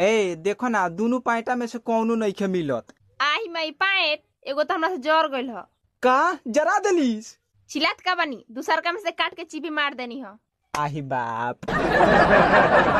ए देखो ना दोनों पाइटा में से कौनो नहीं के मिलत आई मई पैंट एगो तो हमरा से जर गइल ह का जरा देलीस चिलात का बनी दूसर का में से काट के चीपी मार देनी ह आही बाप